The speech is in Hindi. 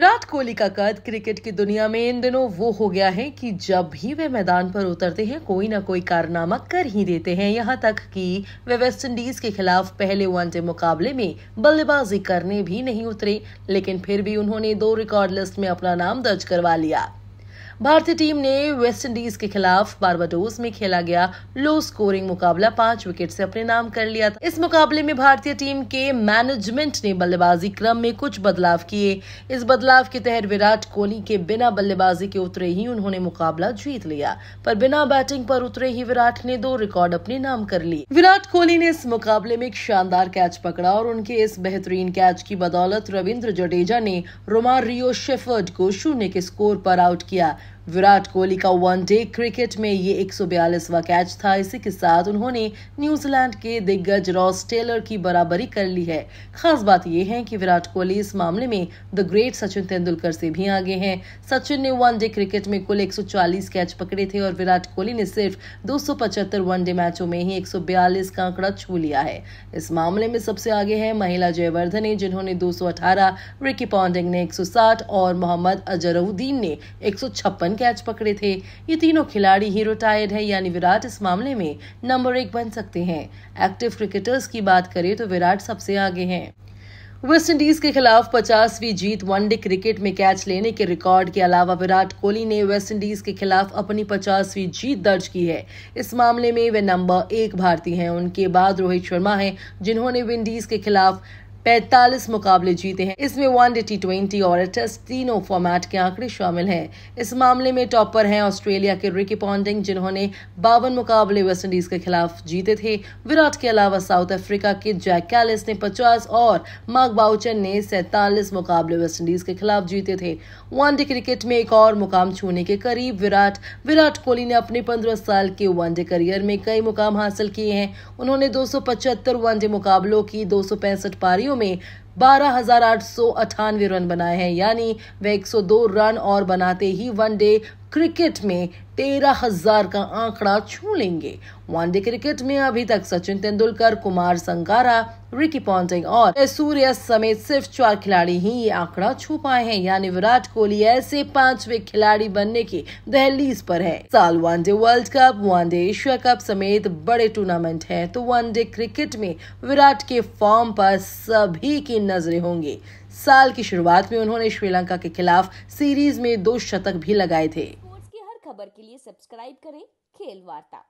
विराट कोहली का कद क्रिकेट की दुनिया में इन दिनों वो हो गया है कि जब भी वे मैदान पर उतरते हैं कोई ना कोई कारनामा कर ही देते हैं यहाँ तक कि वे वेस्टइंडीज के खिलाफ पहले वनडे मुकाबले में बल्लेबाजी करने भी नहीं उतरे लेकिन फिर भी उन्होंने दो रिकॉर्ड लिस्ट में अपना नाम दर्ज करवा लिया भारतीय टीम ने वेस्टइंडीज के खिलाफ बारबाडोस में खेला गया लो स्कोरिंग मुकाबला पांच विकेट से अपने नाम कर लिया था इस मुकाबले में भारतीय टीम के मैनेजमेंट ने बल्लेबाजी क्रम में कुछ बदलाव किए इस बदलाव के तहत विराट कोहली के बिना बल्लेबाजी के उतरे ही उन्होंने मुकाबला जीत लिया पर बिना बैटिंग पर उतरे ही विराट ने दो रिकॉर्ड अपने नाम कर लिए विराट कोहली ने इस मुकाबले में एक शानदार कैच पकड़ा और उनके इस बेहतरीन कैच की बदौलत रविंद्र जडेजा ने रोमारियो शेफर्ड को शून्य के स्कोर पर आउट किया विराट कोहली का वनडे क्रिकेट में ये 142वां कैच था इसी के साथ उन्होंने न्यूजीलैंड के दिग्गज रॉस टेलर की बराबरी कर ली है खास बात यह है कि विराट कोहली इस मामले में द ग्रेट सचिन तेंदुलकर से भी आगे हैं सचिन ने वनडे क्रिकेट में कुल 140 कैच पकड़े थे और विराट कोहली ने सिर्फ वन वनडे मैचों में ही एक का आंकड़ा छू लिया है इस मामले में सबसे आगे है महिला जयवर्धने जिन्होंने 218 रिकी पॉन्डिंग ने एक और मोहम्मद अजरुद्दीन ने एक कैच पकड़े थे ये तीनों खिलाड़ी ही रिटायर्ड है यानी विराट इस मामले में नंबर एक बन सकते हैं एक्टिव क्रिकेटर्स की बात करें तो विराट सबसे आगे हैं वेस्टइंडीज के खिलाफ 50वीं जीत वनडे क्रिकेट में कैच लेने के रिकॉर्ड के अलावा विराट कोहली ने वेस्टइंडीज के खिलाफ अपनी 50वीं जीत दर्ज की है इस मामले में वे नंबर एक भारतीय हैं उनके बाद रोहित शर्मा हैं जिन्होंने विंडीज के खिलाफ पैतालीस मुकाबले जीते हैं इसमें डे टी ट्वेंटी और टेस्ट तीनों फॉर्मेट के आंकड़े शामिल हैं इस मामले में टॉपर हैं ऑस्ट्रेलिया के रिकी पॉन्डिंग जिन्होंने बावन मुकाबले वेस्टइंडीज के खिलाफ जीते थे विराट के अलावा साउथ अफ्रीका के जैक कैलिस ने पचास और मार्क बाउचन ने सैतालीस मुकाबले वेस्टइंडीज के खिलाफ जीते थे वनडे क्रिकेट में एक और मुकाम छूने के करीब विराट विराट कोहली ने अपने पंद्रह साल के वनडे करियर में कई मुकाम हासिल किए हैं उन्होंने दो सौ मुकाबलों की दो पारियों मैचों में बारह हजार आठ सौ अठानवे रन बनाए हैं यानी वह 102 रन और बनाते ही वनडे क्रिकेट में तेरह हजार का आंकड़ा छू लेंगे वनडे क्रिकेट में अभी तक सचिन तेंदुलकर कुमार संगारा रिकी पॉन्टिंग और सूर्य समेत सिर्फ चार खिलाड़ी ही ये आंकड़ा छू पाए हैं यानी विराट कोहली ऐसे पांचवे खिलाड़ी बनने की दहलीज पर है साल one day world cup one day Asia cup समेत बड़े टूर्नामेंट है तो वनडे क्रिकेट में विराट के फॉर्म पर सभी की नजरें होंगी साल की शुरुआत में उन्होंने श्रीलंका के खिलाफ सीरीज में दो शतक भी लगाए थे खबर के लिए सब्सक्राइब करें खेल वार्ता